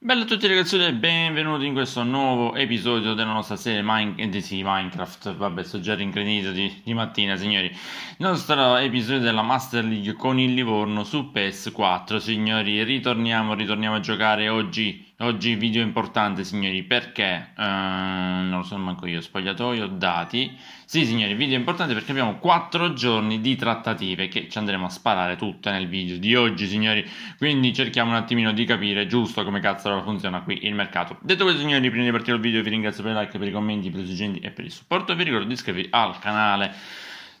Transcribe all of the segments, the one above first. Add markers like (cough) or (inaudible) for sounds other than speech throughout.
Bello a tutti ragazzi e benvenuti in questo nuovo episodio della nostra serie Mine- eh, sì, Minecraft, vabbè sto già rincredito di, di, mattina signori Il nostro episodio della Master League con il Livorno su PS4 signori Ritorniamo, ritorniamo a giocare oggi Oggi video importante, signori, perché uh, non lo so manco io, spogliatoio, dati. Sì, signori, video importante perché abbiamo 4 giorni di trattative che ci andremo a sparare tutte nel video di oggi, signori. Quindi cerchiamo un attimino di capire giusto come cazzo funziona qui il mercato. Detto questo, signori, prima di partire il video vi ringrazio per i like, per i commenti, per i suggerimenti e per il supporto. Vi ricordo di iscrivervi al canale.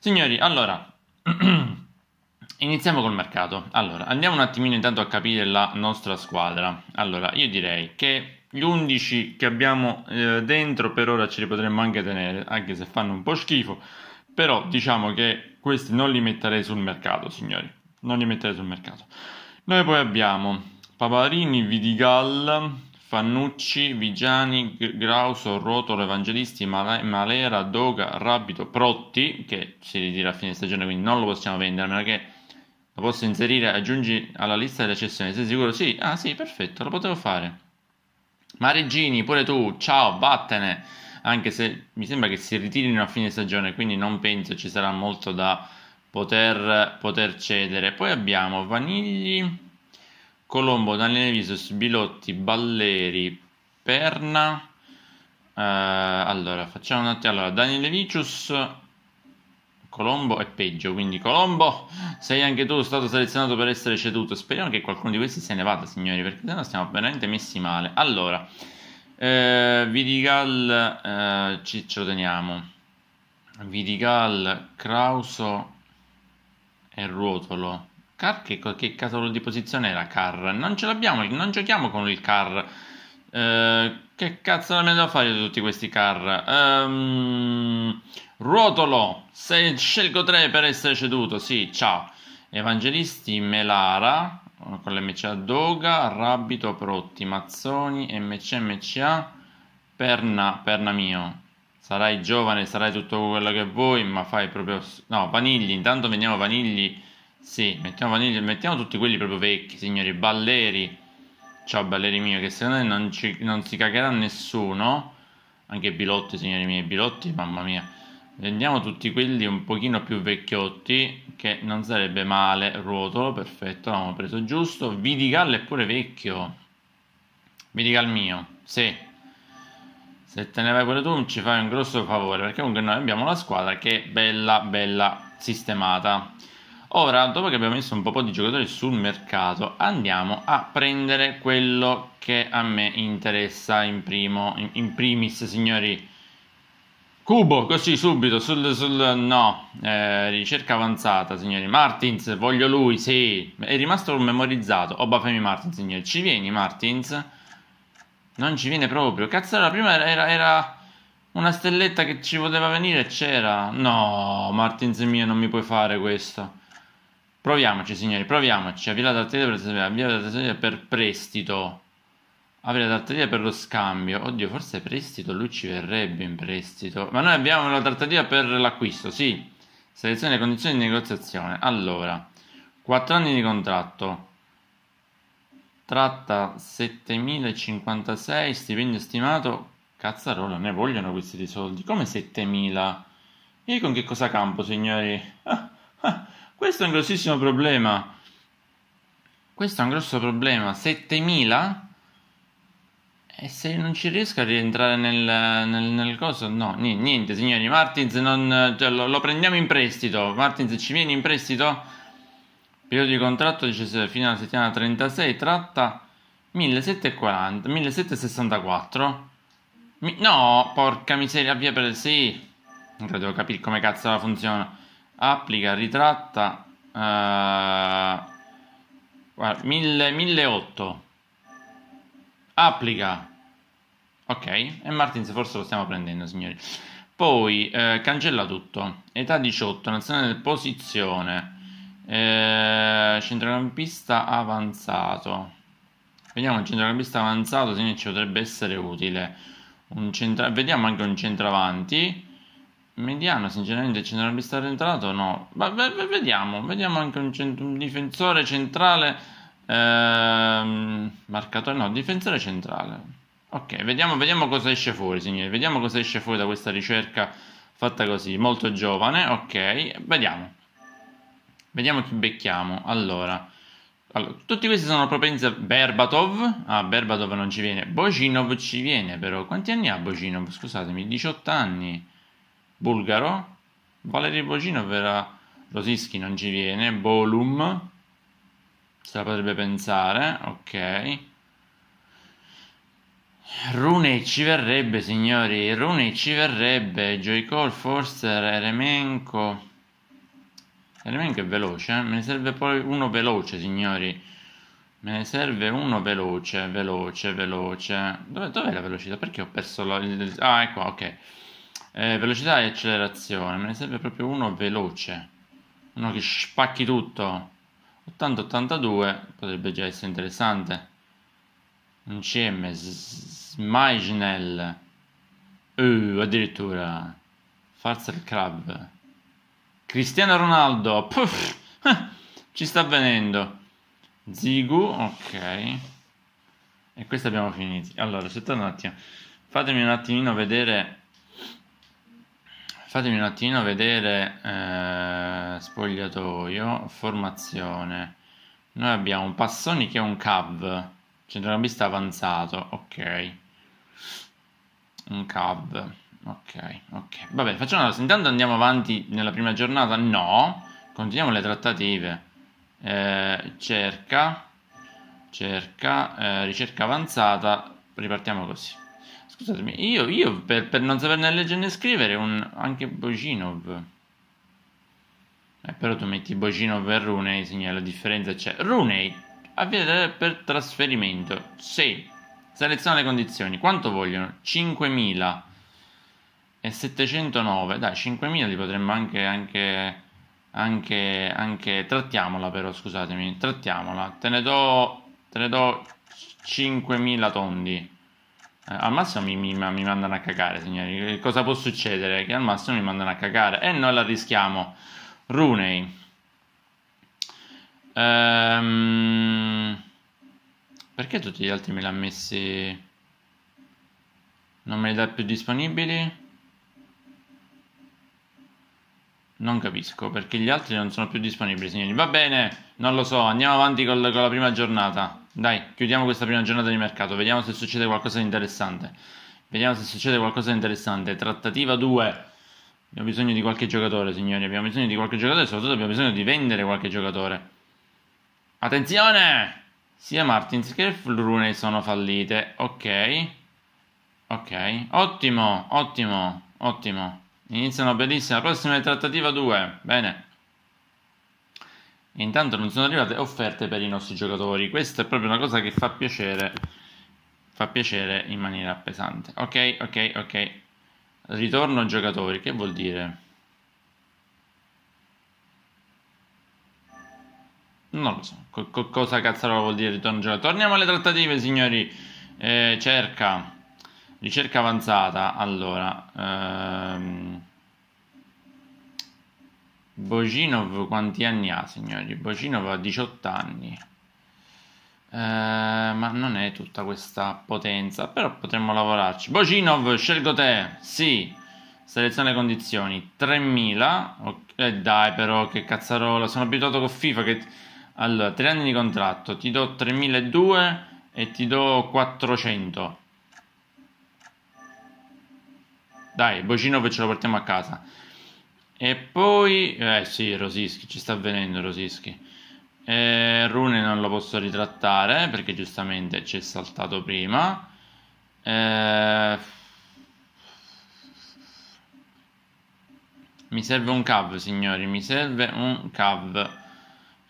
Signori, allora (clears throat) Iniziamo col mercato. Allora, andiamo un attimino intanto a capire la nostra squadra. Allora, io direi che gli 11 che abbiamo eh, dentro per ora ce li potremmo anche tenere, anche se fanno un po' schifo, però diciamo che questi non li metterei sul mercato, signori. Non li metterei sul mercato. Noi poi abbiamo Paparini, Vidigal, Fannucci, Vigiani, Grauso, Rotolo, Evangelisti, Malera, Doga, Rabito, Protti, che si ritira a fine stagione, quindi non lo possiamo vendere, a meno che lo posso inserire, aggiungi alla lista delle cessioni. Sei sicuro? Sì, ah sì, perfetto, lo potevo fare. Ma Regini, pure tu, ciao, vattene. Anche se mi sembra che si ritirino a fine stagione, quindi non penso ci sarà molto da poter, poter cedere. Poi abbiamo Vanigli, Colombo, Daniele Visus, Bilotti, Balleri, Perna. Eh, allora, facciamo un attimo. Allora, Daniele Vicius, Colombo è peggio, quindi Colombo, sei anche tu stato selezionato per essere ceduto. Speriamo che qualcuno di questi se ne vada, signori, perché sennò stiamo veramente messi male. Allora, eh, Vidigal eh, ci ce lo teniamo. Vidigal, Krauso e Ruotolo. Car che, che cavolo di posizione era Car? Non ce l'abbiamo, non giochiamo con il Car. Eh, che cazzo ne devo fare di tutti questi car? Um, ruotolo, se scelgo 3 per essere ceduto, sì, ciao. Evangelisti, Melara, con l'MCA Doga, Rabito, Protti, Mazzoni, MCMCA, Perna, Perna mio. Sarai giovane, sarai tutto quello che vuoi, ma fai proprio... No, Vanigli, intanto vendiamo Vanigli, sì, mettiamo Vanigli, mettiamo tutti quelli proprio vecchi, signori, Balleri Ciao balleri mio, che secondo me non, ci, non si cagherà nessuno, anche Bilotti, signori miei, Bilotti, mamma mia. Vendiamo tutti quelli un pochino più vecchiotti, che non sarebbe male, ruotolo, perfetto, l'abbiamo preso giusto. Vidigal è pure vecchio. Vidigal mio, sì. Se te ne vai pure tu ci fai un grosso favore, perché comunque noi abbiamo una squadra che è bella, bella sistemata. Ora, dopo che abbiamo messo un po' di giocatori sul mercato, andiamo a prendere quello che a me interessa in, primo, in, in primis, signori. Cubo, così subito, sul, sul no, eh, ricerca avanzata, signori. Martins, voglio lui, sì. È rimasto memorizzato. Obafemi Martins, signori. Ci vieni, Martins? Non ci viene proprio. Cazzo, la prima era, era, era una stelletta che ci poteva venire c'era. No, Martins mio, non mi puoi fare questo. Proviamoci, signori, proviamoci. Avvia la tartaria per, la tartaria per prestito. Avvia la tartaria per lo scambio. Oddio, forse prestito. Lui ci verrebbe in prestito. Ma noi abbiamo la tartaria per l'acquisto, sì. Selezione le condizioni di negoziazione. Allora, 4 anni di contratto. Tratta 7056, stipendio stimato. Cazzarola, ne vogliono questi soldi. Come 7000? E con che cosa campo, signori? Ah, ah. Questo è un grossissimo problema. Questo è un grosso problema. 7000? E se non ci riesco a rientrare nel, nel, nel coso? No, niente, niente, signori. Martins non, cioè, lo, lo, prendiamo in prestito. Martins ci vieni in prestito? Periodo di contratto dice fino alla settimana 36, tratta 1740, 1764. Mi, no, porca miseria, via per sì. Non credevo capire come cazzo funziona applica, ritratta uh, guarda, 1000, 1008 applica ok e Martins forse lo stiamo prendendo signori poi eh, cancella tutto età 18 nazionale posizione eh, centrocampista avanzato vediamo un centrocampista avanzato se ne ci potrebbe essere utile centra... vediamo anche un centravanti Mediano, sinceramente, centralista rientrato no. Ma vediamo, vediamo anche un, cent- un difensore centrale. Ehm, marcatore, no, difensore centrale. Ok, vediamo, vediamo cosa esce fuori, signori. Vediamo cosa esce fuori da questa ricerca fatta così, molto giovane. Ok, vediamo. Vediamo chi becchiamo. Allora, allora tutti questi sono propensi a Berbatov. Ah, Berbatov non ci viene. Bocinov ci viene, però. Quanti anni ha Bocinov? Scusatemi, 18 anni bulgaro, Valerio Bocinov era Rosischi non ci viene, Bolum se la potrebbe pensare, ok. Rune ci verrebbe, signori, Rune ci verrebbe, Joy Cole, Forster, Eremenko. Eremenko è veloce, eh? me ne serve poi uno veloce, signori. Me ne serve uno veloce, veloce, veloce. Dov'è, dov la velocità? Perché ho perso la... Ah, ecco, ok. Eh, velocità e accelerazione, me ne serve proprio uno veloce, uno che spacchi tutto. 80-82 potrebbe già essere interessante. Un CM Smajnel, uh, addirittura Farzer Club. Cristiano Ronaldo, puff, (laughs) ci sta venendo. Zigu, ok. E questo abbiamo finito. Allora, aspetta un attimo. Fatemi un attimino vedere fatemi un attimino vedere eh, spogliatoio, formazione. Noi abbiamo un Passoni che è un CAV, centrocampista avanzato, ok. Un CAV, ok, ok. Vabbè, facciamo una cosa, intanto andiamo avanti nella prima giornata? No, continuiamo le trattative. Eh, cerca, cerca, eh, ricerca avanzata, ripartiamo così. Scusatemi, io, io per, per, non saperne leggere né scrivere, un, anche Bojinov. Eh, però tu metti Bojinov e Runei, segna la differenza c'è. Cioè, Runei, avviata per trasferimento. Sì. Seleziona le condizioni. Quanto vogliono? 5.000 e 709. Dai, 5.000 li potremmo anche, anche, anche, anche... Trattiamola però, scusatemi. Trattiamola. Te ne do, te ne do 5.000 tondi. Eh, al massimo mi, mi, mi, mandano a cagare, signori. Eh, cosa può succedere? Che al massimo mi mandano a cagare. E noi la rischiamo. Runei. Ehm... Perché tutti gli altri me li ha messi... Non me li dà più disponibili? Non capisco, perché gli altri non sono più disponibili, signori. Va bene, non lo so, andiamo avanti col, con la prima giornata. Dai, chiudiamo questa prima giornata di mercato, vediamo se succede qualcosa di interessante. Vediamo se succede qualcosa di interessante. Trattativa 2. Abbiamo bisogno di qualche giocatore, signori. Abbiamo bisogno di qualche giocatore soprattutto abbiamo bisogno di vendere qualche giocatore. Attenzione! Sia Martins che Flurune sono fallite. Ok. Ok. Ottimo, ottimo, ottimo. Iniziano benissimo. La prossima è trattativa 2. Bene intanto non sono arrivate offerte per i nostri giocatori. Questa è proprio una cosa che fa piacere, fa piacere in maniera pesante. Ok, ok, ok. Ritorno giocatori, che vuol dire? Non lo so, co- co- cosa cazzarola vuol dire ritorno giocatori. Torniamo alle trattative, signori. Eh, cerca, ricerca avanzata, allora... Ehm... Bojinov quanti anni ha, signori? Bojinov ha 18 anni. Eh, ma non è tutta questa potenza, però potremmo lavorarci. Bojinov, scelgo te. Sì. Seleziona le condizioni. 3000. E eh, dai però, che cazzarola. Sono abituato con FIFA che... Allora, 3 anni di contratto. Ti do 3002 e ti do 400. Dai, Bojinov ce lo portiamo a casa. E poi, eh sì, Rosischi, ci sta avvenendo Rosischi. Eh, Rune non lo posso ritrattare eh, perché giustamente ci è saltato prima. Eh, mi serve un cav, signori, mi serve un cav.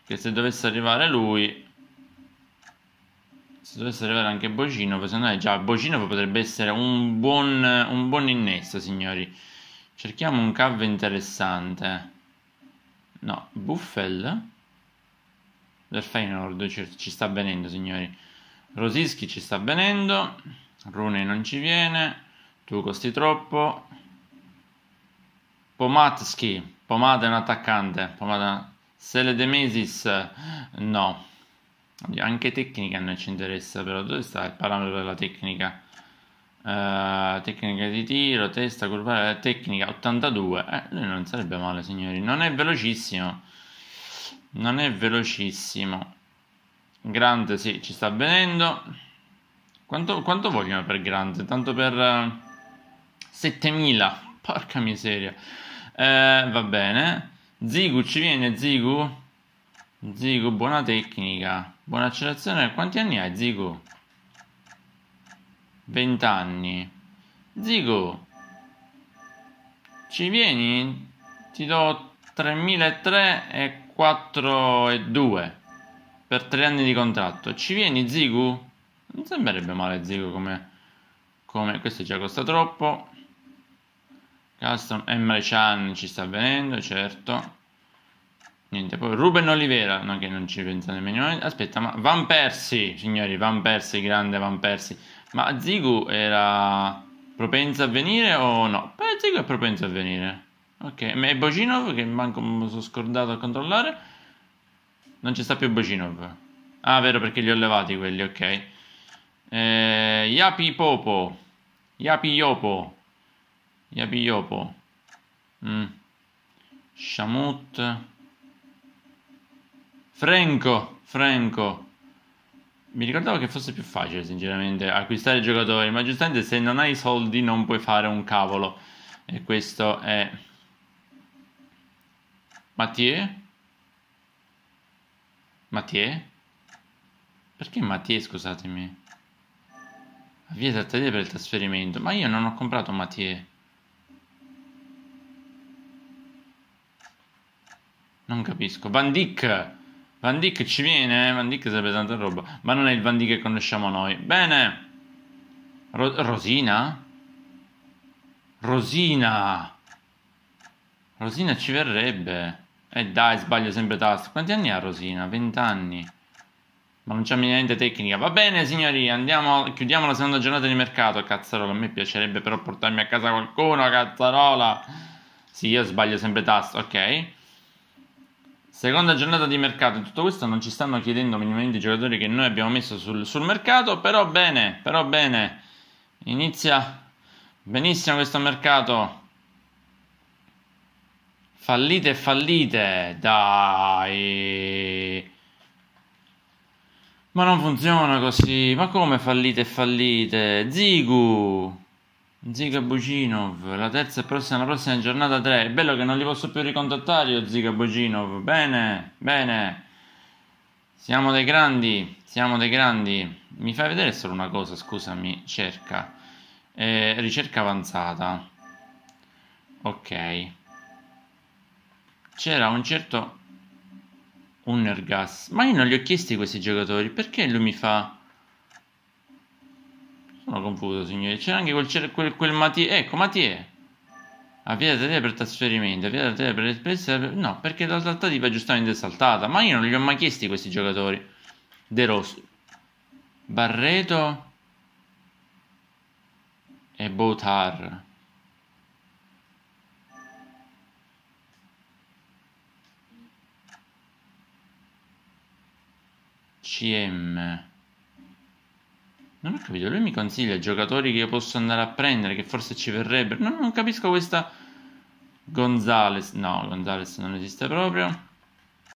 Che se dovesse arrivare lui... Se dovesse arrivare anche Bocino, se no è già Bocino potrebbe essere un buon, un buon innesto, signori. Cerchiamo un cavo interessante. No, Buffel del Feyenoord ci, ci sta venendo, signori. Rosischi ci sta venendo. Rune non ci viene. Tu costi troppo. Pomatski. Pomata è un attaccante. Pomata... Sele De Mesis. No. Anche tecnica non ci interessa, però dove sta il parametro della tecnica? Uh, tecnica di tiro, testa curva, eh, tecnica 82. Eh, lui non sarebbe male, signori. Non è velocissimo. Non è velocissimo. Grant, sì, ci sta venendo. Quanto, quanto vogliono per Grant? Tanto per uh, eh, 7000. Porca miseria. Eh, va bene. Zigu ci viene, Zigu? Zigu, buona tecnica. Buona accelerazione. Quanti anni hai, Zigu? vent'anni. Zigo, ci vieni? Ti do 3.003 e 4.2 per tre anni di contratto. Ci vieni Zigu? Non sembrerebbe male Zigu come, come... Questo già costa troppo. Custom Emre Chan ci sta avvenendo, certo. Niente, poi Ruben Olivera, no, che non ci pensa nemmeno. Aspetta, ma Van Persi, signori, Van Persi, grande Van Persi. Ma Zigu era propenso a venire o no? Beh, Zigu è propenso a venire. Ok, ma è Bocinov che manco mi sono scordato a controllare. Non ci sta più Bocinov. Ah, vero perché li ho levati quelli, ok. Eh, Yapi Popo. Yapi Yopo. Yapi Yopo. Mm. Shamut. Franco, Franco. Mi ricordavo che fosse più facile, sinceramente, acquistare giocatori, ma giustamente se non hai soldi non puoi fare un cavolo. E questo è... Mathieu? Mathieu? Perché Mathieu, scusatemi? Avvia trattative per il trasferimento. Ma io non ho comprato Mathieu. Non capisco. Van Dyck! Van Dyck ci viene, eh? Van Dyck sarebbe tanta roba, ma non è il Van Dyck che conosciamo noi. Bene. Ro- Rosina? Rosina. Rosina ci verrebbe. E eh dai, sbaglio sempre tasto. Quanti anni ha Rosina? 20 anni. Ma non c'è niente tecnica. Va bene, signori, andiamo, chiudiamo la seconda giornata di mercato. Cazzarola, a me piacerebbe però portarmi a casa qualcuno, cazzarola. Sì, io sbaglio sempre tasto, ok. Seconda giornata di mercato, tutto questo non ci stanno chiedendo minimamente i giocatori che noi abbiamo messo sul, sul mercato, però bene, però bene, inizia benissimo questo mercato. Fallite e fallite, dai. Ma non funziona così, ma come fallite e fallite? Zigu. Ziga Bucinov, la terza e prossima, la prossima giornata 3. È bello che non li posso più ricontattare io, Ziga Bucinov. Bene, bene. Siamo dei grandi, siamo dei grandi. Mi fai vedere solo una cosa, scusami, cerca. Eh, ricerca avanzata. Ok. C'era un certo Un Unergas. Ma io non gli ho chiesti questi giocatori, perché lui mi fa... Sono confuso, signori. C'è anche quel, quel, quel Mattie. Ecco, Mattie. Avviata la tele per trasferimento, avviata la tele per l'espressa. No, perché l'alternativa è giustamente saltata. Ma io non gli ho mai chiesti questi giocatori. De Rossi. Barreto. E Botar. CM. Non ho capito, lui mi consiglia giocatori che io posso andare a prendere, che forse ci verrebbero. No, non capisco questa... Gonzales, no, Gonzales non esiste proprio.